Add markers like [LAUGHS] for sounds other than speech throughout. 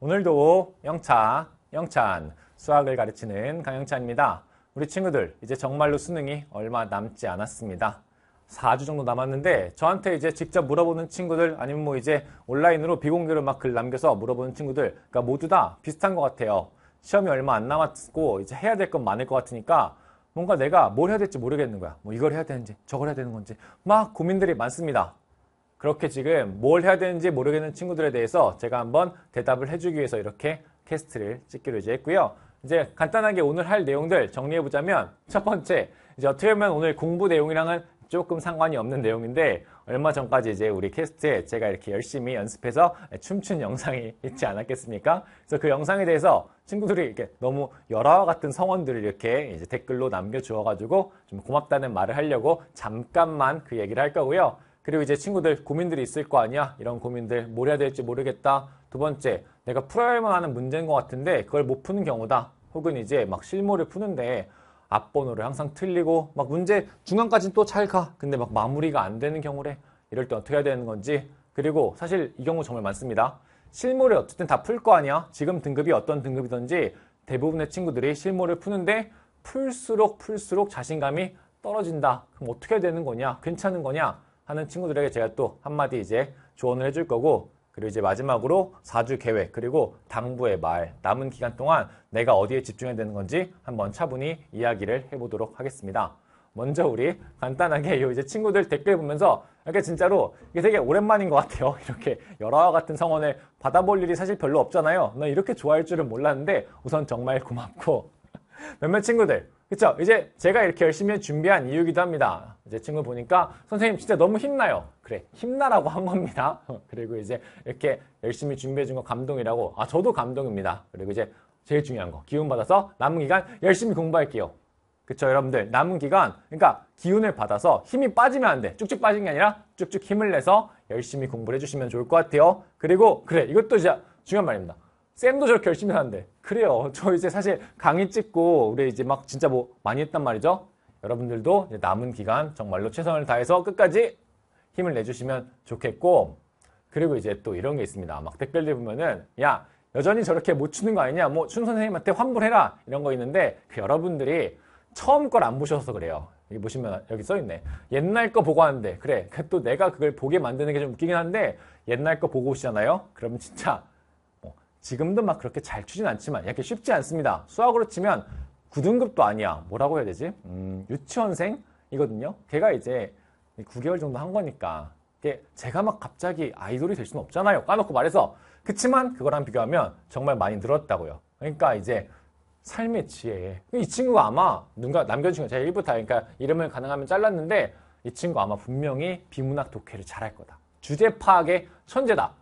오늘도 영차, 영찬 수학을 가르치는 강영찬입니다. 우리 친구들 이제 정말로 수능이 얼마 남지 않았습니다. 4주 정도 남았는데 저한테 이제 직접 물어보는 친구들 아니면 뭐 이제 온라인으로 비공개로 막 글 남겨서 물어보는 친구들 그러니까 모두 다 비슷한 것 같아요. 시험이 얼마 안 남았고 이제 해야 될 건 많을 것 같으니까 뭔가 내가 뭘 해야 될지 모르겠는 거야. 뭐 이걸 해야 되는지 저걸 해야 되는 건지 막 고민들이 많습니다. 그렇게 지금 뭘 해야 되는지 모르겠는 친구들에 대해서 제가 한번 대답을 해주기 위해서 이렇게 테스트를 찍기로 이제 했고요. 이제 간단하게 오늘 할 내용들 정리해보자면 첫 번째, 이제 어떻게 보면 오늘 공부 내용이랑은 조금 상관이 없는 내용인데 얼마 전까지 이제 우리 캐스트에 제가 이렇게 열심히 연습해서 춤춘 영상이 [LAUGHS] 있지 않았겠습니까? 그래서 그 영상에 대해서 친구들이 이렇게 너무 열화와 같은 성원들을 이렇게 이제 댓글로 남겨주어가지고 좀 고맙다는 말을 하려고 잠깐만 그 얘기를 할 거고요. 그리고 이제 친구들 고민들이 있을 거 아니야? 이런 고민들 뭘 해야 될지 모르겠다. 두 번째, 내가 풀어야만 할한 문제인 것 같은데 그걸 못 푸는 경우다. 혹은 이제 막 실무를 푸는데 앞번호를 항상 틀리고 막 문제 중간까지는 또 잘 가. 근데 막 마무리가 안 되는 경우래. 이럴 때 어떻게 해야 되는 건지. 그리고 사실 이 경우 정말 많습니다. 실무를 어쨌든 다 풀 거 아니야? 지금 등급이 어떤 등급이든지 대부분의 친구들이 실무를 푸는데 풀수록 풀수록 자신감이 떨어진다. 그럼 어떻게 해야 되는 거냐? 괜찮은 거냐? 하는 친구들에게 제가 또 한마디 이제 조언을 해줄 거고 그리고 이제 마지막으로 4주 계획 그리고 당부의 말 남은 기간 동안 내가 어디에 집중해야 되는 건지 한번 차분히 이야기를 해보도록 하겠습니다. 먼저 우리 간단하게 요 이제 친구들 댓글 보면서 이렇게 진짜로 이게 되게 오랜만인 것 같아요. [LAUGHS] 이렇게 열화와 같은 성원을 받아볼 일이 사실 별로 없잖아요. 나 이렇게 좋아할 줄은 몰랐는데 우선 정말 고맙고 몇몇 친구들 그쵸 이제 제가 이렇게 열심히 준비한 이유기도 합니다 이제 친구 보니까 선생님 진짜 너무 힘나요 그래 힘나라고 한 겁니다 [LAUGHS] 그리고 이제 이렇게 열심히 준비해 준 거 감동이라고 아 저도 감동입니다 그리고 이제 제일 중요한 거 기운 받아서 남은 기간 열심히 공부할게요 그쵸 여러분들 남은 기간 그러니까 기운을 받아서 힘이 빠지면 안 돼 쭉쭉 빠진 게 아니라 쭉쭉 힘을 내서 열심히 공부를 해주시면 좋을 것 같아요 그리고 그래 이것도 진짜 중요한 말입니다 쌤도 저렇게 열심히 하는데 그래요 [LAUGHS] 저 이제 사실 강의 찍고 우리 이제 막 진짜 뭐 많이 했단 말이죠 여러분들도 남은 기간 정말로 최선을 다해서 끝까지 힘을 내주시면 좋겠고 그리고 이제 또 이런 게 있습니다 막 댓글들 보면은 야 여전히 저렇게 못 추는 거 아니냐 뭐 춘 선생님한테 환불해라 이런 거 있는데 그 여러분들이 처음 걸 안 보셔서 그래요 여기 보시면 여기 써있네 옛날 거 보고 하는데 그래 그 또 내가 그걸 보게 만드는 게 좀 웃기긴 한데 옛날 거 보고 오시잖아요 그러면 진짜 지금도 막 그렇게 잘 추진 않지만 이렇게 쉽지 않습니다. 수학으로 치면 9등급도 아니야. 뭐라고 해야 되지? 음, 유치원생이거든요. 걔가 이제 9개월 정도 한 거니까 제가 막 갑자기 아이돌이 될 수는 없잖아요. 까놓고 말해서 그치만 그거랑 비교하면 정말 많이 늘었다고요. 그러니까 이제 삶의 지혜. 이 친구가 아마 누가 남겨준 거 제가 일부다 그러니까 이름을 가능하면 잘랐는데 이 친구 아마 분명히 비문학 독해를 잘할 거다. 주제 파악의 천재다.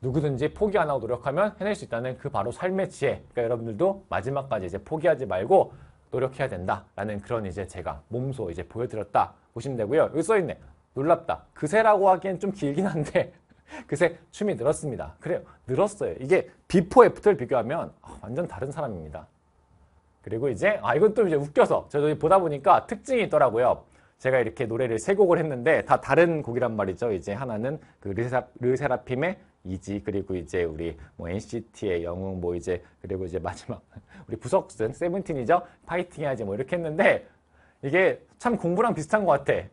누구든지 포기 안 하고 노력하면 해낼 수 있다는 그 바로 삶의 지혜. 그러니까 여러분들도 마지막까지 이제 포기하지 말고 노력해야 된다라는 그런 이제 제가 몸소 이제 보여드렸다 보시면 되고요. 여기 써있네. 놀랍다. 그새라고 하기엔 좀 길긴 한데 [LAUGHS] 그새 춤이 늘었습니다. 그래요. 늘었어요. 이게 비포 애프터를 비교하면 아, 완전 다른 사람입니다. 그리고 이제 아 이건 또 이제 웃겨서 저도 보다 보니까 특징이 있더라고요. 제가 이렇게 노래를 세 곡을 했는데 다 다른 곡이란 말이죠. 이제 하나는 그 르세라, 르세라핌의 이지 그리고 이제 우리 뭐 NCT의 영웅 뭐 이제 그리고 이제 마지막 [LAUGHS] 우리 부석 순 세븐틴이죠 파이팅해야지 뭐 이렇게 했는데 이게 참 공부랑 비슷한 것 같아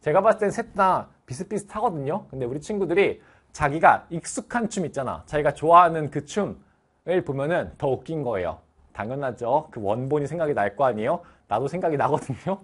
제가 봤을 땐 셋 다 비슷비슷하거든요 근데 우리 친구들이 자기가 익숙한 춤 있잖아 자기가 좋아하는 그 춤을 보면은 더 웃긴 거예요 당연하죠 그 원본이 생각이 날 거 아니에요 나도 생각이 나거든요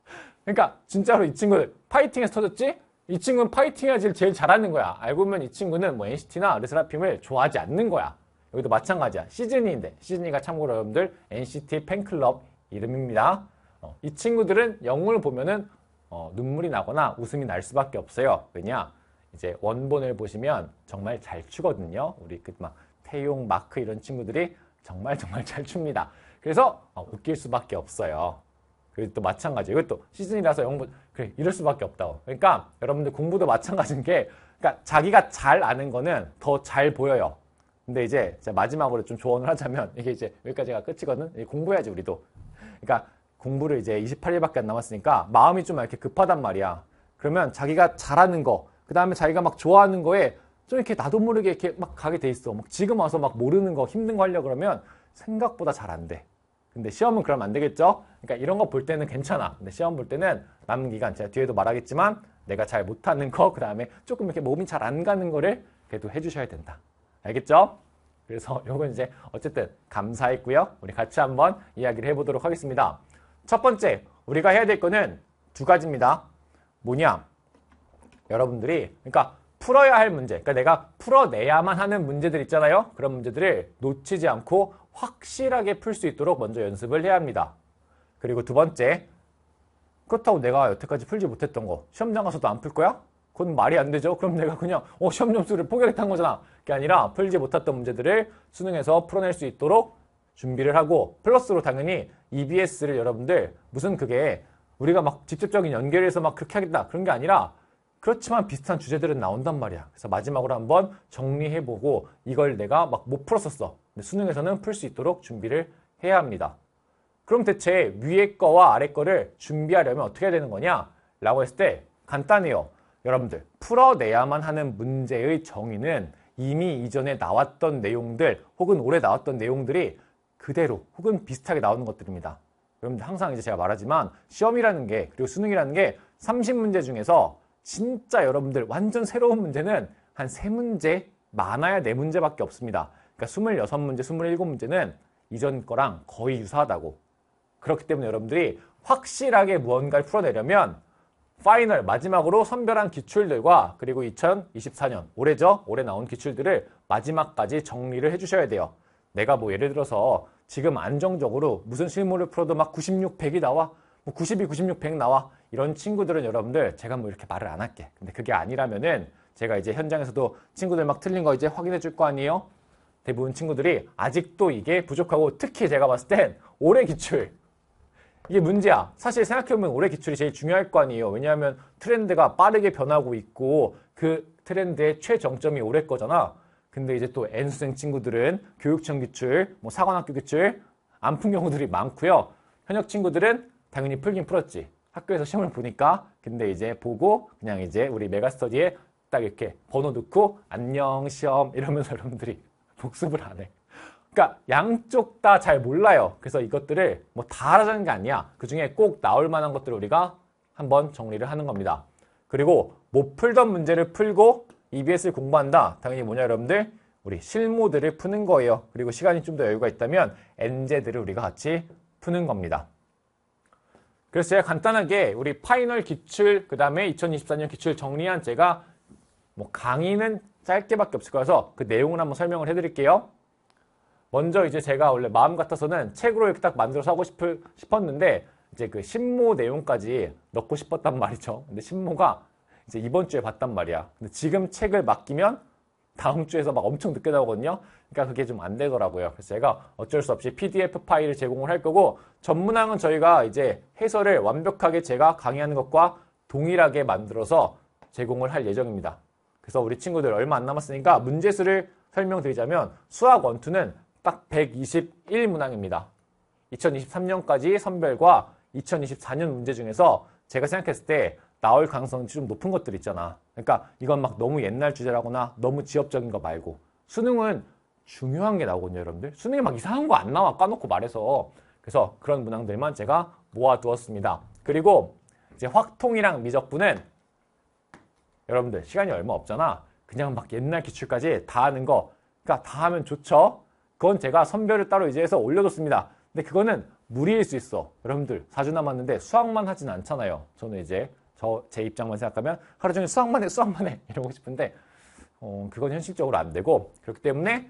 [LAUGHS] 그러니까 진짜로 이 친구들 파이팅에서 터졌지 이 친구는 파이팅하질 제일 잘하는 거야. 알고 보면 이 친구는 뭐 NCT나 르세라핌을 좋아하지 않는 거야. 여기도 마찬가지야. 시즈니인데 시즈니가 참고로 여러분들 NCT 팬클럽 이름입니다. 어, 이 친구들은 영웅을 보면은 어, 눈물이 나거나 웃음이 날 수밖에 없어요. 왜냐? 이제 원본을 보시면 정말 잘 추거든요. 우리 그 막 태용, 마크 이런 친구들이 정말 정말 잘 춥니다. 그래서 어, 웃길 수밖에 없어요. 그리고 또 마찬가지예요. 이것도 시즌이라서 영문 그래 이럴 수밖에 없다고. 그러니까 여러분들 공부도 마찬가지인 게 그러니까 자기가 잘 아는 거는 더 잘 보여요. 근데 이제 마지막으로 좀 조언을 하자면 이게 이제 여기까지가 끝이거든. 공부해야지 우리도. 그러니까 공부를 이제 28일밖에 안 남았으니까 마음이 좀 이렇게 급하단 말이야. 그러면 자기가 잘하는 거, 그 다음에 자기가 막 좋아하는 거에 좀 이렇게 나도 모르게 이렇게 막 가게 돼 있어. 막 지금 와서 막 모르는 거 힘든 거 하려 그러면 생각보다 잘 안 돼. 근데 시험은 그럼 안 되겠죠? 그러니까 이런 거 볼 때는 괜찮아. 근데 시험 볼 때는 남은 기간 제가 뒤에도 말하겠지만 내가 잘 못하는 거, 그 다음에 조금 이렇게 몸이 잘 안 가는 거를 그래도 해주셔야 된다. 알겠죠? 그래서 이건 [LAUGHS] 이제 어쨌든 감사했고요. 우리 같이 한번 이야기를 해보도록 하겠습니다. 첫 번째, 우리가 해야 될 거는 두 가지입니다. 뭐냐? 여러분들이, 그러니까 풀어야 할 문제, 그러니까 내가 풀어내야만 하는 문제들 있잖아요. 그런 문제들을 놓치지 않고 확실하게 풀 수 있도록 먼저 연습을 해야 합니다. 그리고 두 번째, 그렇다고 내가 여태까지 풀지 못했던 거 시험장 가서도 안 풀 거야? 그건 말이 안 되죠. 그럼 내가 그냥 어, 시험 점수를 포기했다는 거잖아. 그게 아니라 풀지 못했던 문제들을 수능에서 풀어낼 수 있도록 준비를 하고 플러스로 당연히 EBS를 여러분들 무슨 그게 우리가 막 직접적인 연결해서 막 그렇게 하겠다 그런 게 아니라 그렇지만 비슷한 주제들은 나온단 말이야. 그래서 마지막으로 한번 정리해보고 이걸 내가 막 못 풀었었어. 네, 수능에서는 풀 수 있도록 준비를 해야 합니다. 그럼 대체 위에 거와 아래 거를 준비하려면 어떻게 해야 되는 거냐? 라고 했을 때 간단해요. 여러분들 풀어내야만 하는 문제의 정의는 이미 이전에 나왔던 내용들 혹은 올해 나왔던 내용들이 그대로 혹은 비슷하게 나오는 것들입니다. 여러분들 항상 이제 제가 말하지만 시험이라는 게 그리고 수능이라는 게 30문제 중에서 진짜 여러분들 완전 새로운 문제는 한 세문제 많아야 네문제밖에 없습니다. 그러니까 26문제, 27문제는 이전 거랑 거의 유사하다고. 그렇기 때문에 여러분들이 확실하게 무언가를 풀어내려면 파이널 마지막으로 선별한 기출들과 그리고 2024년 올해죠. 올해 나온 기출들을 마지막까지 정리를 해주셔야 돼요. 내가 뭐 예를 들어서 지금 안정적으로 무슨 실물을 풀어도 막 96팩이 나와 뭐 92, 96팩 나와 이런 친구들은 여러분들 제가 뭐 이렇게 말을 안 할게. 근데 그게 아니라면은 제가 이제 현장에서도 친구들 막 틀린 거 이제 확인해 줄 거 아니에요? 대부분 친구들이 아직도 이게 부족하고 특히 제가 봤을 땐 올해 기출 이게 문제야. 사실 생각해보면 올해 기출이 제일 중요할 거 아니에요. 왜냐하면 트렌드가 빠르게 변하고 있고 그 트렌드의 최정점이 올해 거잖아. 근데 이제 또 N수생 친구들은 교육청 기출, 뭐 사관학교 기출 안 푼 경우들이 많고요. 현역 친구들은 당연히 풀긴 풀었지. 학교에서 시험을 보니까 근데 이제 보고 그냥 이제 우리 메가스터디에 딱 이렇게 번호 넣고 안녕 시험 이러면서 여러분들이 복습을 안 해. 그러니까 양쪽 다 잘 몰라요. 그래서 이것들을 뭐 다 알아자는 게 아니야. 그중에 꼭 나올 만한 것들을 우리가 한번 정리를 하는 겁니다. 그리고 못 풀던 문제를 풀고 EBS를 공부한다. 당연히 뭐냐 여러분들? 우리 실무들을 푸는 거예요. 그리고 시간이 좀 더 여유가 있다면 엔제들을 우리가 같이 푸는 겁니다. 그래서 제가 간단하게 우리 파이널 기출, 그 다음에 2024년 기출 정리한 제가 뭐 강의는 짧게밖에 없을 거라서 그 내용을 한번 설명을 해드릴게요. 먼저 이제 제가 원래 마음 같아서는 책으로 이렇게 딱 만들어서 하고 싶을, 싶었는데 이제 그 신모 내용까지 넣고 싶었단 [LAUGHS] 말이죠. 근데 신모가 이제 이번 주에 봤단 말이야. 근데 지금 책을 맡기면 다음 주에서 막 엄청 늦게 나오거든요. 그러니까 그게 좀 안 되더라고요. 그래서 제가 어쩔 수 없이 PDF 파일을 제공을 할 거고 전문항은 저희가 이제 해설을 완벽하게 제가 강의하는 것과 동일하게 만들어서 제공을 할 예정입니다. 그래서 우리 친구들 얼마 안 남았으니까 문제수를 설명드리자면 수학 원투는딱 121문항입니다. 2023년까지 선별과 2024년 문제 중에서 제가 생각했을 때 나올 가능성이 좀 높은 것들 있잖아. 그러니까 이건 막 너무 옛날 주제라거나 너무 지엽적인 거 말고 수능은 중요한 게 나오거든요, 여러분들. 수능에 막 이상한 거 안 나와 까놓고 말해서 그래서 그런 문항들만 제가 모아두었습니다. 그리고 이제 확통이랑 미적분은 여러분들 시간이 얼마 없잖아. 그냥 막 옛날 기출까지 다 하는 거. 그러니까 다 하면 좋죠. 그건 제가 선별을 따로 이제 해서 올려줬습니다. 근데 그거는 무리일 수 있어. 여러분들 4주 남았는데 수학만 하진 않잖아요. 저는 이제 저 제 입장만 생각하면 하루 종일 수학만 해 수학만 해 [LAUGHS] 이러고 싶은데 어, 그건 현실적으로 안 되고 그렇기 때문에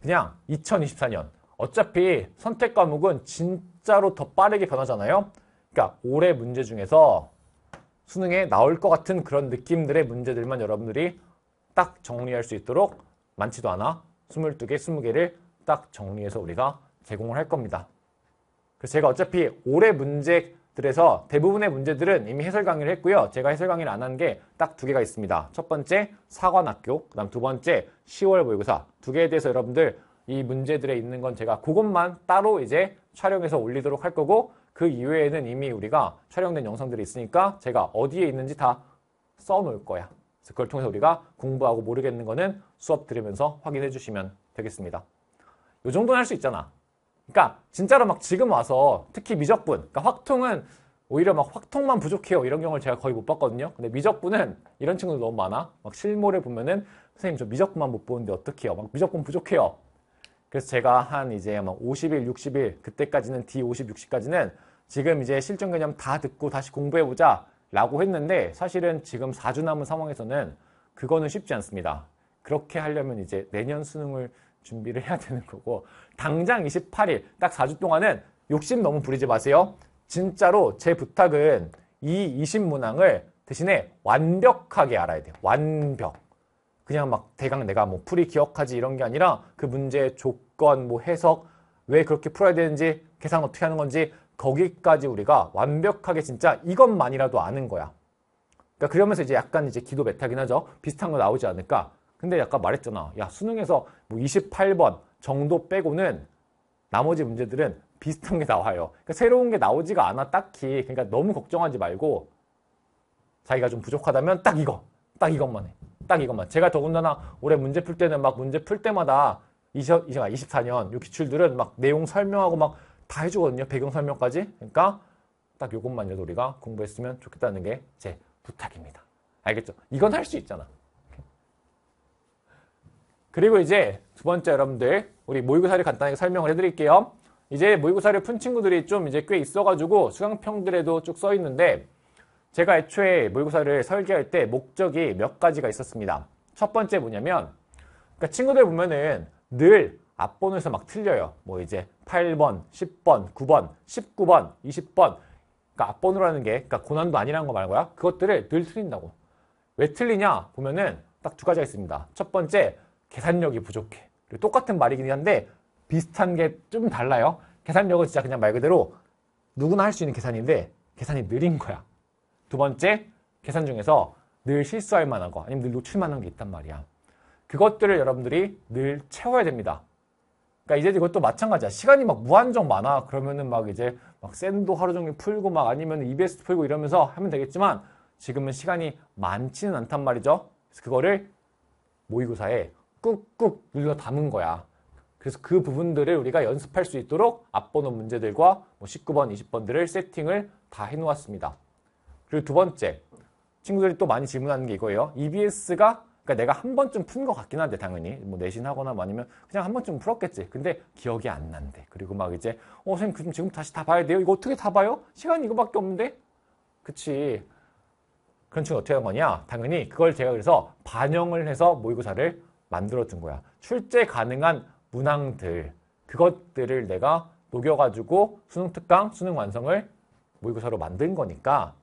그냥 2024년 어차피 선택 과목은 진짜로 더 빠르게 변하잖아요. 그러니까 올해 문제 중에서 수능에 나올 것 같은 그런 느낌들의 문제들만 여러분들이 딱 정리할 수 있도록 많지도 않아 22개, 20개를 딱 정리해서 우리가 제공을 할 겁니다. 그래서 제가 어차피 올해 문제들에서 대부분의 문제들은 이미 해설 강의를 했고요. 제가 해설 강의를 안 한 게 딱 두 개가 있습니다. 첫 번째 사관학교, 그 다음 두 번째 10월 모의고사 두 개에 대해서 여러분들 이 문제들에 있는 건 제가 그것만 따로 이제 촬영해서 올리도록 할 거고 그 이외에는 이미 우리가 촬영된 영상들이 있으니까 제가 어디에 있는지 다 써놓을 거야. 그래서 그걸 통해서 우리가 공부하고 모르겠는 거는 수업 들으면서 확인해 주시면 되겠습니다. 이 정도는 할 수 있잖아. 그러니까 진짜로 막 지금 와서 특히 미적분, 그러니까 확통은 오히려 막 확통만 부족해요 이런 경우를 제가 거의 못 봤거든요. 근데 미적분은 이런 친구들 너무 많아. 막실물를 보면은 선생님 저 미적분만 못 보는데 어떡해요? 막 미적분 부족해요. 그래서 제가 한 이제 막 50일, 60일 그때까지는 D50, 60까지는 지금 이제 실전 개념 다 듣고 다시 공부해 보자 라고 했는데 사실은 지금 4주 남은 상황에서는 그거는 쉽지 않습니다. 그렇게 하려면 이제 내년 수능을 준비를 해야 되는 거고 당장 28일 딱 4주 동안은 욕심 너무 부리지 마세요. 진짜로 제 부탁은 이 20문항을 대신에 완벽하게 알아야 돼요. 완벽. 그냥 막 대강 내가 뭐 풀이 기억하지 이런 게 아니라 그 문제의 조 접근, 뭐 해석, 왜 그렇게 풀어야 되는지, 계산 어떻게 하는 건지 거기까지 우리가 완벽하게 진짜 이것만이라도 아는 거야. 그러니까 그러면서 이제 약간 이제 기도 메타긴 하죠. 비슷한 거 나오지 않을까. 근데 약간 말했잖아. 야, 수능에서 뭐 28번 정도 빼고는 나머지 문제들은 비슷한 게 나와요. 그러니까 새로운 게 나오지가 않아, 딱히. 그러니까 너무 걱정하지 말고 자기가 좀 부족하다면 딱 이거. 딱 이것만 해. 딱 이것만. 제가 더군다나 올해 문제 풀 때는 막 문제 풀 때마다 20, 24년 요 기출들은 막 내용 설명하고 막 다 해주거든요. 배경 설명까지. 그러니까 딱 요것만이라도 우리가 공부했으면 좋겠다는 게 제 부탁입니다. 알겠죠? 이건 할 수 있잖아. 그리고 이제 두 번째 여러분들 우리 모의고사를 간단하게 설명을 해드릴게요. 이제 모의고사를 푼 친구들이 좀 이제 꽤 있어가지고 수강평들에도 쭉 써 있는데 제가 애초에 모의고사를 설계할 때 목적이 몇 가지가 있었습니다. 첫 번째 뭐냐면 그러니까 친구들 보면은 늘 앞번호에서 막 틀려요. 뭐 이제 8번, 10번, 9번, 19번, 20번. 그러니까 앞번호라는 게 그러니까 고난도 아니라는 거 말한 거야. 그것들을 늘 틀린다고. 왜 틀리냐? 보면은 딱 두 가지가 있습니다. 첫 번째, 계산력이 부족해. 그리고 똑같은 말이긴 한데 비슷한 게 좀 달라요. 계산력은 진짜 그냥 말 그대로 누구나 할 수 있는 계산인데 계산이 느린 거야. 두 번째, 계산 중에서 늘 실수할 만한 거 아니면 늘 놓칠 만한 게 있단 말이야. 그것들을 여러분들이 늘 채워야 됩니다. 그러니까 이제 이것도 마찬가지야. 시간이 막 무한정 많아. 그러면은 막 이제 막 샌도 하루 종일 풀고 막 아니면 EBS도 풀고 이러면서 하면 되겠지만 지금은 시간이 많지는 않단 말이죠. 그래서 그거를 모의고사에 꾹꾹 눌러 담은 거야. 그래서 그 부분들을 우리가 연습할 수 있도록 앞번호 문제들과 19번, 뭐 20번들을 세팅을 다 해놓았습니다. 그리고 두 번째, 친구들이 또 많이 질문하는 게 이거예요. EBS가 그러니까 내가 한 번쯤 푼 것 같긴 한데 당연히 뭐 내신하거나 뭐 아니면 그냥 한 번쯤 풀었겠지. 근데 기억이 안 난대. 그리고 막 이제 어 선생님 그럼 지금 다시 다 봐야 돼요? 이거 어떻게 다 봐요? 시간 이거밖에 없는데? 그치. 그런 친구 어떻게 한 거냐? 당연히 그걸 제가 그래서 반영을 해서 모의고사를 만들어 준 거야. 출제 가능한 문항들 그것들을 내가 녹여가지고 수능 특강, 수능 완성을 모의고사로 만든 거니까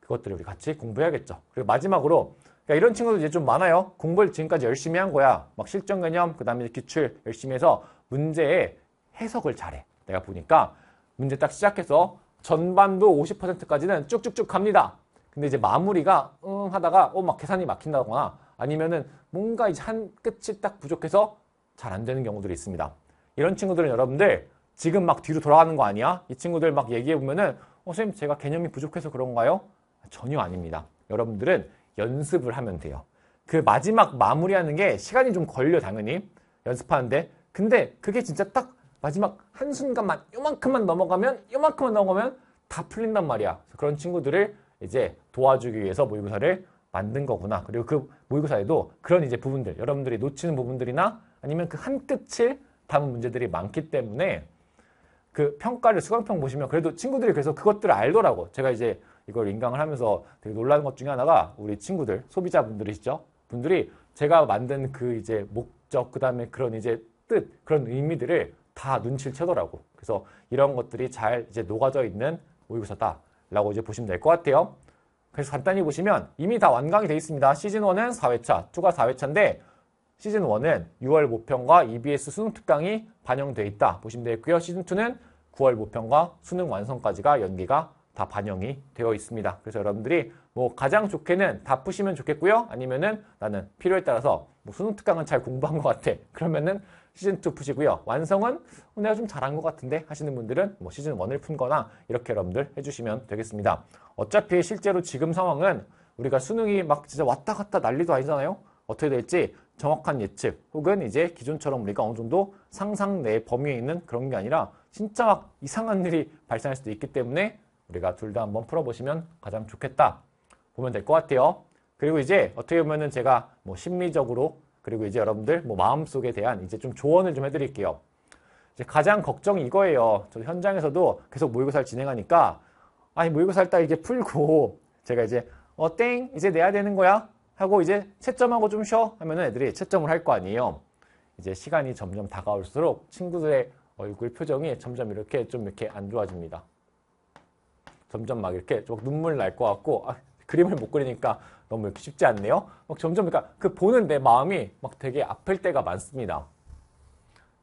그것들을 우리 같이 공부해야겠죠. 그리고 마지막으로 그러니까 이런 친구들 이제 좀 많아요. 공부를 지금까지 열심히 한 거야. 막 실전 개념, 그 다음에 기출 열심히 해서 문제의 해석을 잘해. 내가 보니까 문제 딱 시작해서 전반도 50%까지는 쭉쭉쭉 갑니다. 근데 이제 마무리가 응 하다가 어 막 계산이 막힌다거나 아니면은 뭔가 이제 한 끝이 딱 부족해서 잘 안 되는 경우들이 있습니다. 이런 친구들은 여러분들 지금 막 뒤로 돌아가는 거 아니야? 이 친구들 막 얘기해 보면은 어, 선생님 제가 개념이 부족해서 그런가요? 전혀 아닙니다. 여러분들은 연습을 하면 돼요. 그 마지막 마무리하는 게 시간이 좀 걸려 당연히 연습하는데 근데 그게 진짜 딱 마지막 한순간만 요만큼만 넘어가면 요만큼만 넘어가면 다 풀린단 말이야. 그런 친구들을 이제 도와주기 위해서 모의고사를 만든 거구나. 그리고 그 모의고사에도 그런 이제 부분들, 여러분들이 놓치는 부분들이나 아니면 그 한끝을 담은 문제들이 많기 때문에 그 평가를 수강평 보시면 그래도 친구들이 그래서 그것들을 알더라고. 제가 이제 이걸 인강을 하면서 되게 놀라는 것 중에 하나가 우리 친구들, 소비자분들이시죠? 분들이 제가 만든 그 이제 목적, 그 다음에 그런 이제 뜻, 그런 의미들을 다 눈치를 채더라고. 그래서 이런 것들이 잘 이제 녹아져 있는 모의고사다라고 이제 보시면 될 것 같아요. 그래서 간단히 보시면 이미 다 완강이 되어 있습니다. 시즌1은 4회차, 2가 4회차인데 시즌1은 6월 모평과 EBS 수능 특강이 반영돼 있다 보시면 되겠고요. 시즌2는 9월 모평과 수능 완성까지가 연기가 다 반영이 되어 있습니다. 그래서 여러분들이 뭐 가장 좋게는 다 푸시면 좋겠고요. 아니면은 나는 필요에 따라서 뭐 수능 특강은 잘 공부한 것 같아. [LAUGHS] 그러면은 시즌2 푸시고요. 완성은 어, 내가 좀 잘한 것 같은데 하시는 분들은 뭐 시즌1을 푼거나 이렇게 여러분들 해주시면 되겠습니다. 어차피 실제로 지금 상황은 우리가 수능이 막 진짜 왔다 갔다 난리도 아니잖아요. 어떻게 될지 정확한 예측 혹은 이제 기존처럼 우리가 어느 정도 상상 내 범위에 있는 그런 게 아니라 진짜 막 이상한 일이 발생할 수도 있기 때문에 우리가 둘 다 한번 풀어보시면 가장 좋겠다 보면 될 것 같아요. 그리고 이제 어떻게 보면은 제가 뭐 심리적으로 그리고 이제 여러분들 뭐 마음속에 대한 이제 좀 조언을 좀 해드릴게요. 이제 가장 걱정이 이거예요. 저 현장에서도 계속 모의고사를 진행하니까 아니 모의고사를 딱 이제 풀고 [LAUGHS] 제가 이제 어땡 이제 내야 되는 거야 하고 이제 채점하고 좀 쉬어 하면은 애들이 채점을 할 거 아니에요. 이제 시간이 점점 다가올수록 친구들의 얼굴 표정이 점점 이렇게 좀 이렇게 안 좋아집니다. 점점 막 이렇게 막 눈물 날 것 같고 아, 그림을 못 그리니까 너무 이렇게 쉽지 않네요. 막 점점 그러니까 그 보는 내 마음이 막 되게 아플 때가 많습니다.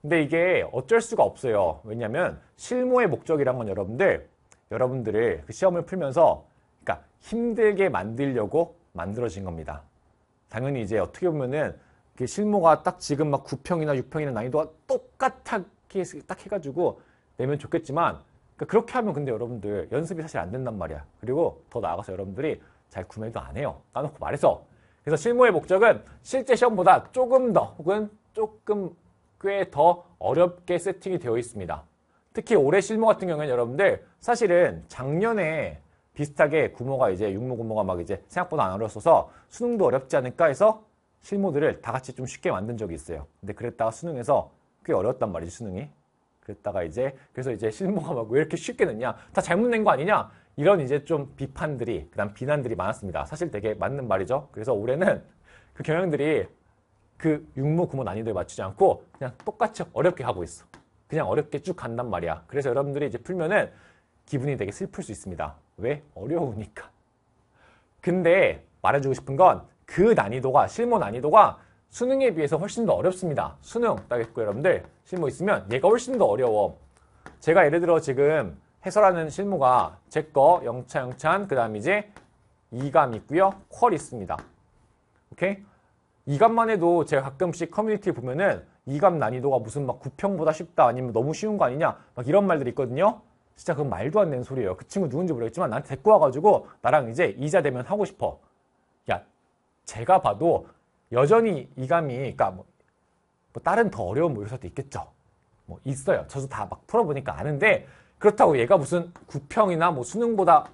근데 이게 어쩔 수가 없어요. 왜냐하면 실무의 목적이란 건 여러분들 여러분들을 그 시험을 풀면서 그러니까 힘들게 만들려고 만들어진 겁니다. 당연히 이제 어떻게 보면은 그 실무가 딱 지금 막 9평이나 6평이나 난이도가 똑같게 딱 해가지고 내면 좋겠지만 그러니까 그렇게 하면 근데 여러분들 연습이 사실 안 된단 말이야. 그리고 더 나아가서 여러분들이 잘 구매도 안 해요. 까놓고 말해서. 그래서 실무의 목적은 실제 시험보다 조금 더 혹은 조금 꽤 더 어렵게 세팅이 되어 있습니다. 특히 올해 실무 같은 경우에는 여러분들 사실은 작년에 비슷하게 구모가 이제 육모 구모가 막 이제 생각보다 안 어려웠어서 수능도 어렵지 않을까 해서 실무들을 다 같이 좀 쉽게 만든 적이 있어요. 근데 그랬다가 수능에서 꽤 어려웠단 말이지 수능이. 그랬다가 이제 그래서 이제 실무가 막 왜 이렇게 쉽게 냈냐 다 잘못 낸 거 아니냐 이런 이제 좀 비판들이 그다음 비난들이 많았습니다. 사실 되게 맞는 말이죠. 그래서 올해는 그 경영들이 그 육무구무 난이도에 맞추지 않고 그냥 똑같이 어렵게 하고 있어. 그냥 어렵게 쭉 간단 말이야. 그래서 여러분들이 이제 풀면은 기분이 되게 슬플 수 있습니다. 왜? 어려우니까. 근데 말해주고 싶은 건 그 난이도가 실무 난이도가 수능에 비해서 훨씬 더 어렵습니다. 수능 딱했고 여러분들 실무 있으면 얘가 훨씬 더 어려워. 제가 예를 들어 지금 해설하는 실무가 제거 영차 영찬 그다음 이제 이감 있고요. 퀄 있습니다. 오케이? 이감만 해도 제가 가끔씩 커뮤니티 보면은 이감 난이도가 무슨 막 9평보다 쉽다 아니면 너무 쉬운 거 아니냐 막 이런 말들이 있거든요. 진짜 그건 말도 안 되는 소리예요. 그 친구 누군지 모르겠지만 나한테 데리고 와가지고 나랑 이제 이자 되면 하고 싶어. 야, 제가 봐도 여전히 이감이 그러니까 뭐, 뭐 다른 더 어려운 모의고사도 있겠죠. 뭐 있어요. 저도 다 막 풀어보니까 아는데 그렇다고 얘가 무슨 구평이나 뭐 수능보다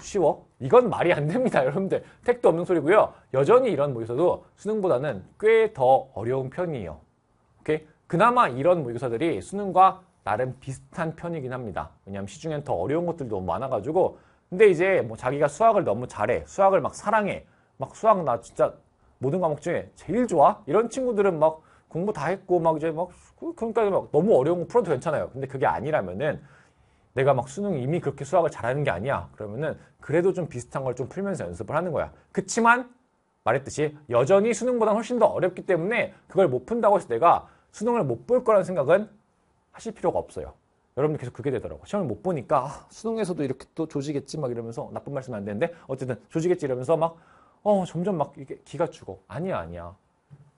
쉬워? 이건 말이 안 됩니다, 여러분들. 택도 없는 소리고요. 여전히 이런 모의고사도 수능보다는 꽤 더 어려운 편이에요. 오케이? 그나마 이런 모의고사들이 수능과 나름 비슷한 편이긴 합니다. 왜냐하면 시중엔 더 어려운 것들도 너무 많아가지고 근데 이제 뭐 자기가 수학을 너무 잘해, 수학을 막 사랑해, 막 수학 나 진짜 모든 과목 중에 제일 좋아? 이런 친구들은 막 공부 다 했고 막 이제 막 그러니까 막 너무 어려운 거 풀어도 괜찮아요. 근데 그게 아니라면은 내가 막 수능 이미 그렇게 수학을 잘하는 게 아니야. 그러면은 그래도 좀 비슷한 걸 좀 풀면서 연습을 하는 거야. 그치만 말했듯이 여전히 수능보다 훨씬 더 어렵기 때문에 그걸 못 푼다고 해서 내가 수능을 못 볼 거라는 생각은 하실 필요가 없어요. 여러분들 계속 그게 되더라고. 시험을 못 보니까 아, 수능에서도 이렇게 또 조지겠지 막 이러면서 나쁜 말씀 안 되는데 어쨌든 조지겠지 이러면서 막 어, 점점 막 이게 기가 죽어. 아니야, 아니야.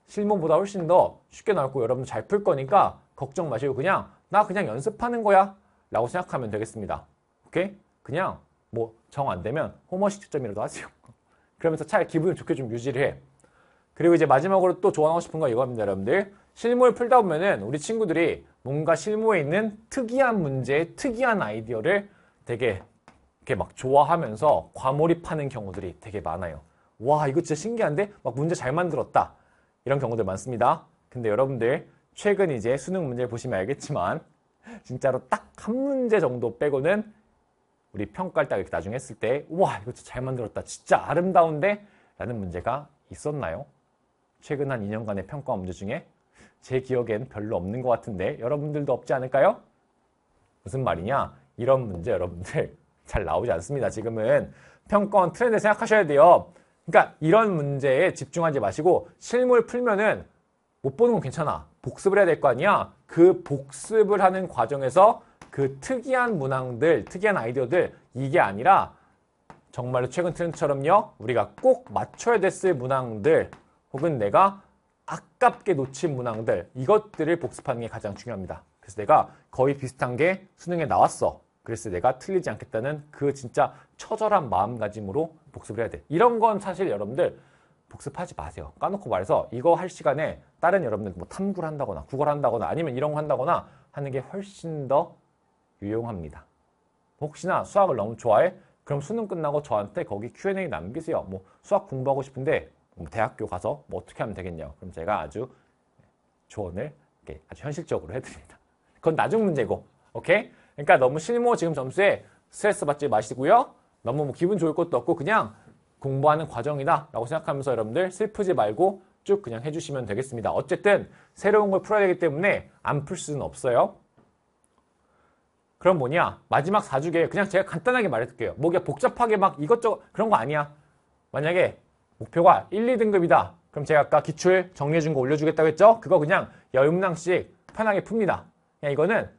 실무보다 훨씬 더 쉽게 나올거고 여러분 잘 풀 거니까 걱정 마시고 그냥 나 그냥 연습하는 거야 라고 생각하면 되겠습니다. 오케이? 그냥 뭐 정 안 되면 호머식 채점이라도 하세요. [LAUGHS] 그러면서 차라리 기분을 좋게 좀 유지를 해. 그리고 이제 마지막으로 또 조언하고 싶은 건 이겁니다, 여러분들. 실무를 풀다 보면은 우리 친구들이 뭔가 실무에 있는 특이한 문제, 특이한 아이디어를 되게 이렇게 막 좋아하면서 과몰입하는 경우들이 되게 많아요. 와 이거 진짜 신기한데 막 문제 잘 만들었다 이런 경우들 많습니다. 근데 여러분들 최근 이제 수능 문제 보시면 알겠지만 [LAUGHS] 진짜로 딱 한 문제 정도 빼고는 우리 평가를 딱 이렇게 나중에 했을 때 와 이거 진짜 잘 만들었다 진짜 아름다운데 라는 문제가 있었나요? 최근 한 2년간의 평가 문제 중에 제 기억엔 별로 없는 것 같은데 여러분들도 없지 않을까요? 무슨 말이냐? 이런 문제 여러분들 [LAUGHS] 잘 나오지 않습니다. 지금은 평가원 트렌드 생각하셔야 돼요. 그러니까 이런 문제에 집중하지 마시고 실물 풀면은 못 보는 건 괜찮아. 복습을 해야 될 거 아니야. 그 복습을 하는 과정에서 그 특이한 문항들, 특이한 아이디어들 이게 아니라 정말로 최근 트렌드처럼요. 우리가 꼭 맞춰야 됐을 문항들 혹은 내가 아깝게 놓친 문항들 이것들을 복습하는 게 가장 중요합니다. 그래서 내가 거의 비슷한 게 수능에 나왔어. 그래서 내가 틀리지 않겠다는 그 진짜 처절한 마음가짐으로 복습을 해야 돼. 이런 건 사실 여러분들 복습하지 마세요. 까놓고 말해서 이거 할 시간에 다른 여러분들 뭐 탐구를 한다거나 구걸 한다거나 아니면 이런 거 한다거나 하는 게 훨씬 더 유용합니다. 혹시나 수학을 너무 좋아해? 그럼 수능 끝나고 저한테 거기 Q&A 남기세요. 뭐 수학 공부하고 싶은데 대학교 가서 뭐 어떻게 하면 되겠냐 그럼 제가 아주 조언을 아주 현실적으로 해드립니다. 그건 나중 문제고, 오케이? 그러니까 너무 실무 지금 점수에 스트레스 받지 마시고요. 너무 뭐 기분 좋을 것도 없고 그냥 공부하는 과정이다 라고 생각하면서 여러분들 슬프지 말고 쭉 그냥 해주시면 되겠습니다. 어쨌든 새로운 걸 풀어야 되기 때문에 안 풀 수는 없어요. 그럼 뭐냐? 마지막 4주에 그냥 제가 간단하게 말해줄게요. 뭐 그냥 복잡하게 막 이것저것 그런 거 아니야. 만약에 목표가 1, 2등급이다. 그럼 제가 아까 기출 정리해준 거 올려주겠다고 했죠? 그거 그냥 열문항씩 편하게 풉니다. 그냥 이거는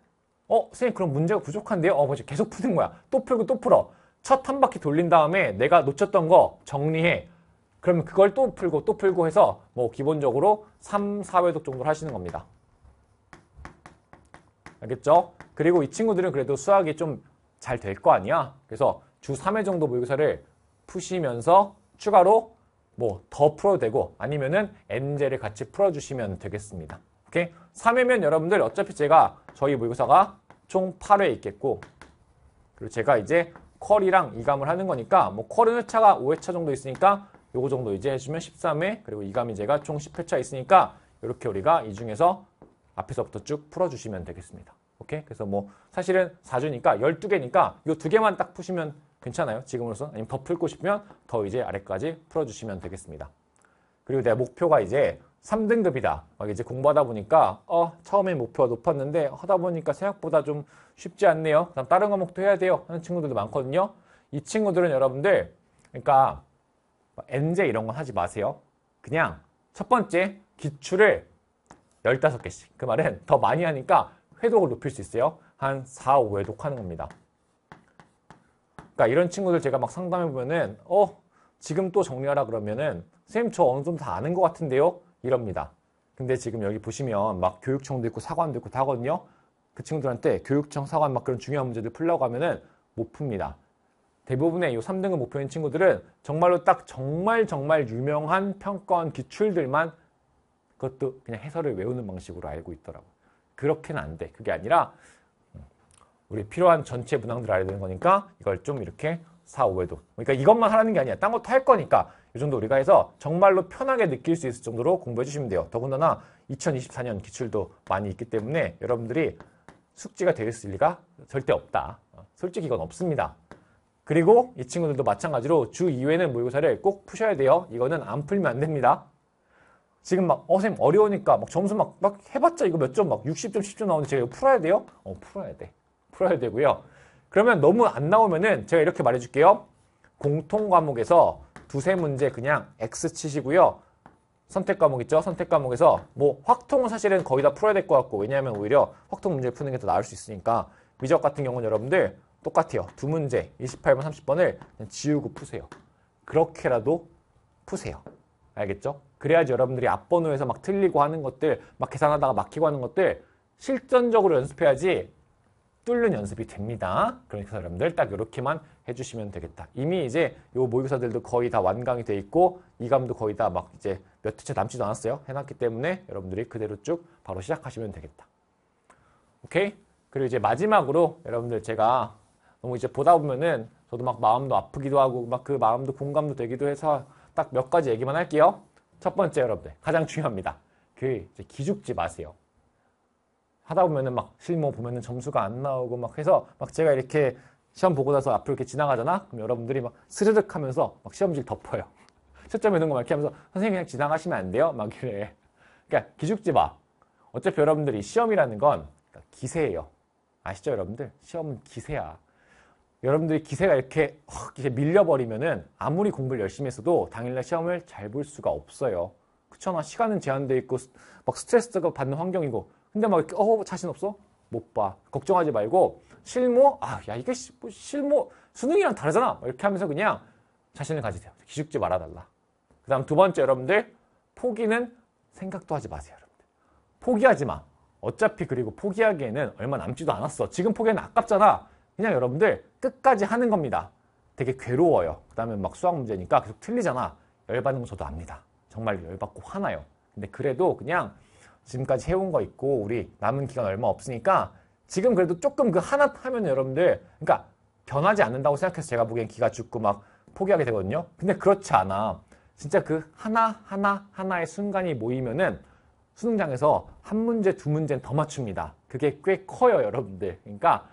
어, 선생님 그럼 문제가 부족한데요? 어, 뭐지 계속 푸는 거야. 또 풀고 또 풀어. 첫 한 바퀴 돌린 다음에 내가 놓쳤던 거 정리해. 그러면 그걸 또 풀고 또 풀고 해서 뭐 기본적으로 3, 4회독 정도를 하시는 겁니다. 알겠죠? 그리고 이 친구들은 그래도 수학이 좀 잘 될 거 아니야? 그래서 주 3회 정도 모의고사를 푸시면서 추가로 뭐 더 풀어도 되고 아니면은 엔제를 같이 풀어주시면 되겠습니다. 오케이? 3회면 여러분들 어차피 제가 저희 모의고사가 총 8회 있겠고 그리고 제가 이제 컬이랑 이감을 하는 거니까 뭐 컬은 회차가 5회차 정도 있으니까 요거 정도 이제 해주면 13회 그리고 이감이 제가 총 10회차 있으니까 이렇게 우리가 이 중에서 앞에서부터 쭉 풀어주시면 되겠습니다. 오케이? 그래서 뭐 사실은 4주니까 12개니까 이두 개만 딱 푸시면 괜찮아요. 지금으로서 아니면 더 풀고 싶으면 더 이제 아래까지 풀어주시면 되겠습니다. 그리고 내 목표가 이제 3등급이다. 막 이제 공부하다 보니까 어 처음에 목표가 높았는데 하다 보니까 생각보다 좀 쉽지 않네요. 그럼 다른 과목도 해야 돼요 하는 친구들도 많거든요. 이 친구들은 여러분들 그러니까 엔제 이런 건 하지 마세요. 그냥 첫 번째 기출을 15개씩 그 말은 더 많이 하니까 회독을 높일 수 있어요. 한 4, 5회독 하는 겁니다. 그러니까 이런 친구들 제가 막 상담해 보면은 어 지금 또 정리하라 그러면은 선생님 저 어느 정도 다 아는 것 같은데요. 이럽니다. 근데 지금 여기 보시면 막 교육청도 있고 사관도 있고 다거든요. 하그 친구들한테 교육청 사관 막 그런 중요한 문제들 풀려고 하면은 못 풉니다. 대부분의 이 3등급 목표인 친구들은 정말로 딱 정말 정말 유명한 평가 기출들만 그것도 그냥 해설을 외우는 방식으로 알고 있더라고요. 그렇게는 안 돼. 그게 아니라 음, 우리 필요한 전체 문항들을 알아야 되는 거니까 이걸 좀 이렇게 4, 5에도 그러니까 이것만 하라는 게 아니야. 딴 것도 할 거니까 이 정도 우리가 해서 정말로 편하게 느낄 수 있을 정도로 공부해 주시면 돼요. 더군다나 2024년 기출도 많이 있기 때문에 여러분들이 숙지가 되 있을 리가 절대 없다. 솔직히 이건 없습니다. 그리고 이 친구들도 마찬가지로 주 2회는 모의고사를 꼭 푸셔야 돼요. 이거는 안 풀면 안 됩니다. 지금 막, 어, 쌤, 어려우니까 막 점수 막, 막 해봤자 이거 몇 점, 막 60점, 10점 나오는데 제가 이거 풀어야 돼요? 어, 풀어야 돼. 풀어야 되고요. 그러면 너무 안 나오면은 제가 이렇게 말해줄게요. 공통 과목에서 두세 문제 그냥 X 치시고요. 선택 과목 있죠? 선택 과목에서 뭐 확통은 사실은 거의 다 풀어야 될 것 같고 왜냐하면 오히려 확통 문제 푸는 게 더 나을 수 있으니까 미적 같은 경우는 여러분들 똑같아요. 두 문제 28번, 30번을 지우고 푸세요. 그렇게라도 푸세요. 알겠죠? 그래야지 여러분들이 앞번호에서 막 틀리고 하는 것들 막 계산하다가 막히고 하는 것들 실전적으로 연습해야지 뚫는 연습이 됩니다. 그러니까 여러분들 그 딱 이렇게만 해주시면 되겠다. 이미 이제 요 모의고사들도 거의 다 완강이 돼 있고 이감도 거의 다 막 이제 몇 회차 남지도 않았어요. 해놨기 때문에 여러분들이 그대로 쭉 바로 시작하시면 되겠다. 오케이? 그리고 이제 마지막으로 여러분들 제가 너무 이제 보다 보면은 저도 막 마음도 아프기도 하고 막 그 마음도 공감도 되기도 해서 딱 몇 가지 얘기만 할게요. 첫 번째 여러분들 가장 중요합니다. 그 이제 기죽지 마세요. 하다 보면은 막 실무 뭐 보면은 점수가 안 나오고 막 해서 막 제가 이렇게 시험 보고 나서 앞으로 이렇게 지나가잖아? 그럼 여러분들이 막 스르륵 하면서 막 시험지를 덮어요. [LAUGHS] 초점 있는 거막 이렇게 하면서 선생님 그냥 지나가시면 안 돼요? 막 이래. 그러니까 기죽지 마. 어차피 여러분들이 시험이라는 건 그러니까 기세예요. 아시죠 여러분들? 시험은 기세야. 여러분들이 기세가 이렇게 확 이렇게 밀려버리면은 아무리 공부를 열심히 했어도 당일날 시험을 잘 볼 수가 없어요. 그렇잖아. 시간은 제한돼 있고 막 스트레스가 받는 환경이고 근데 막 이렇게 어 자신 없어? 못 봐. 걱정하지 말고 실무 아 야 이게 시, 뭐 실무 수능이랑 다르잖아. 이렇게 하면서 그냥 자신을 가지세요. 기죽지 말아달라. 그 다음 두 번째 여러분들 포기는 생각도 하지 마세요. 여러분들. 포기하지 마. 어차피 그리고 포기하기에는 얼마 남지도 않았어. 지금 포기는 아깝잖아. 그냥 여러분들 끝까지 하는 겁니다. 되게 괴로워요. 그 다음에 막 수학 문제니까 계속 틀리잖아. 열받는 거 저도 압니다. 정말 열받고 화나요. 근데 그래도 그냥 지금까지 해온 거 있고 우리 남은 기간 얼마 없으니까 지금 그래도 조금 그 하나 하면 여러분들 그러니까 변하지 않는다고 생각해서 제가 보기엔 기가 죽고 막 포기하게 되거든요. 근데 그렇지 않아. 진짜 그 하나 하나 하나의 순간이 모이면은 수능장에서 한 문제 두 문제는 더 맞춥니다. 그게 꽤 커요, 여러분들. 그러니까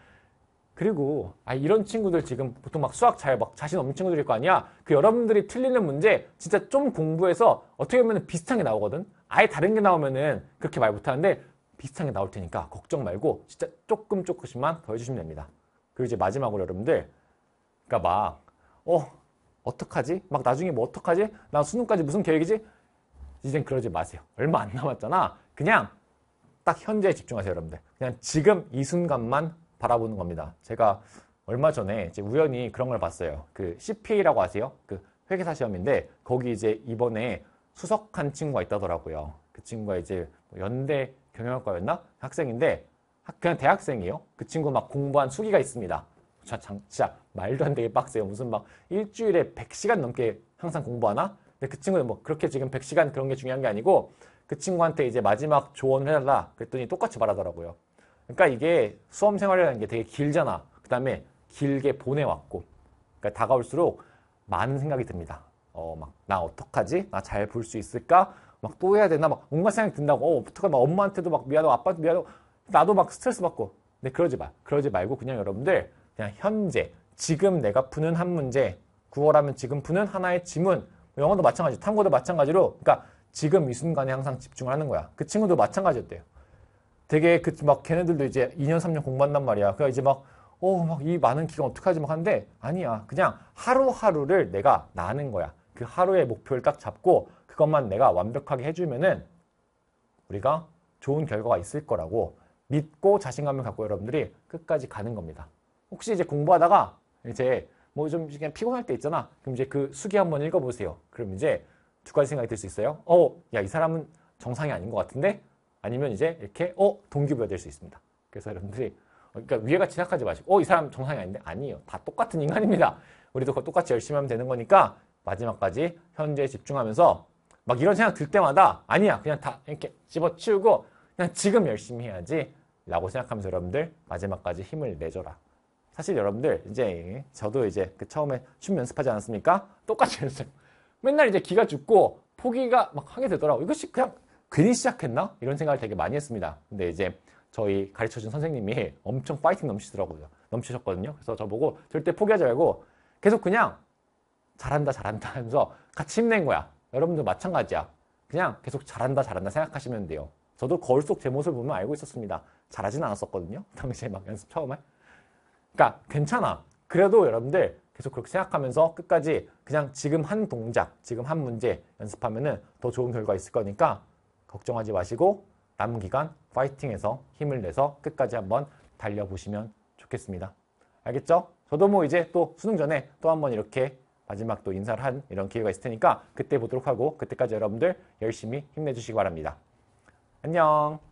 그리고 아 이런 친구들 지금 보통 막 수학 잘 막 자신 없는 친구들일 거 아니야. 그 여러분들이 틀리는 문제 진짜 좀 공부해서 어떻게 보면 비슷한 게 나오거든. 아예 다른 게 나오면은 그렇게 말 못하는데 비슷한 게 나올 테니까 걱정 말고 진짜 조금 조금씩만 더해주시면 됩니다. 그리고 이제 마지막으로 여러분들 그러니까 막 어, 어떡하지? 막 나중에 뭐 어떡하지? 나 수능까지 무슨 계획이지? 이젠 그러지 마세요. 얼마 안 남았잖아. 그냥 딱 현재에 집중하세요, 여러분들. 그냥 지금 이 순간만 바라보는 겁니다. 제가 얼마 전에 이제 우연히 그런 걸 봤어요. 그 CPA라고 아세요? 그 회계사 시험인데 거기 이제 이번에 수석한 친구가 있다더라고요. 그 친구가 이제 뭐 연대 경영학과였나? 학생인데 그냥 대학생이에요. 그 친구 막 공부한 수기가 있습니다. 자, 진짜 말도 안 되게 빡세요. 무슨 막 일주일에 100시간 넘게 항상 공부하나? 근데 그 친구는 뭐 그렇게 지금 100시간 그런 게 중요한 게 아니고 그 친구한테 이제 마지막 조언을 해달라 그랬더니 똑같이 말하더라고요. 그러니까 이게 수험 생활이라는 게 되게 길잖아. 그 다음에 길게 보내왔고 그러니까 다가올수록 많은 생각이 듭니다. 어막나 어떡하지? 나 잘 볼 수 있을까? 막 또 해야 되나? 막 온갖 생각이 든다고 어 어떡해? 막 엄마한테도 막 미안하고 아빠한테 미안하고 나도 막 스트레스 받고 근데 그러지 마 그러지 말고 그냥 여러분들 그냥 현재 지금 내가 푸는 한 문제 9월하면 지금 푸는 하나의 지문 뭐 영어도 마찬가지 탐구도 마찬가지로 그러니까 지금 이 순간에 항상 집중을 하는 거야 그 친구도 마찬가지였대요 되게 그 막 걔네들도 이제 2년 3년 공부한단 말이야 그러니 이제 막 어, 막이 많은 기간 어떡하지 막 하는데 아니야 그냥 하루하루를 내가 나는 거야 그 하루의 목표를 딱 잡고 그것만 내가 완벽하게 해주면은 우리가 좋은 결과가 있을 거라고 믿고 자신감을 갖고 여러분들이 끝까지 가는 겁니다. 혹시 이제 공부하다가 이제 뭐 좀 그냥 피곤할 때 있잖아. 그럼 이제 그 수기 한번 읽어보세요. 그럼 이제 두 가지 생각이 들 수 있어요. 어, 야, 이 사람은 정상이 아닌 것 같은데? 아니면 이제 이렇게, 어, 동기부여 될 수 있습니다. 그래서 여러분들이, 어, 그러니까 위에가지나각하지 마시고, 어, 이 사람 정상이 아닌데? 아니에요. 다 똑같은 인간입니다. 우리도 똑같이 열심히 하면 되는 거니까 마지막까지 현재에 집중하면서 막 이런 생각 들 때마다 아니야 그냥 다 이렇게 집어치우고 그냥 지금 열심히 해야지 라고 생각하면서 여러분들 마지막까지 힘을 내줘라 사실 여러분들 이제 저도 이제 그 처음에 춤 연습하지 않았습니까? 똑같이 연습 맨날 이제 기가 죽고 포기가 막 하게 되더라고 이것이 그냥 괜히 시작했나? 이런 생각을 되게 많이 했습니다 근데 이제 저희 가르쳐준 선생님이 엄청 파이팅 넘치더라고요 넘치셨거든요 그래서 저보고 절대 포기하지 말고 계속 그냥 잘한다 잘한다 하면서 같이 힘낸 거야. 여러분도 마찬가지야. 그냥 계속 잘한다 잘한다 생각하시면 돼요. 저도 거울 속 제 모습을 보면 알고 있었습니다. 잘하진 않았었거든요. [LAUGHS] 당시에 막 연습 처음에. 그러니까 괜찮아. 그래도 여러분들 계속 그렇게 생각하면서 끝까지 그냥 지금 한 동작, 지금 한 문제 연습하면은 더 좋은 결과 있을 거니까 걱정하지 마시고 남은 기간 파이팅해서 힘을 내서 끝까지 한번 달려보시면 좋겠습니다. 알겠죠? 저도 뭐 이제 또 수능 전에 또 한번 이렇게 마지막 또 인사를 한 이런 기회가 있을 테니까 그때 보도록 하고 그때까지 여러분들 열심히 힘내주시기 바랍니다. 안녕.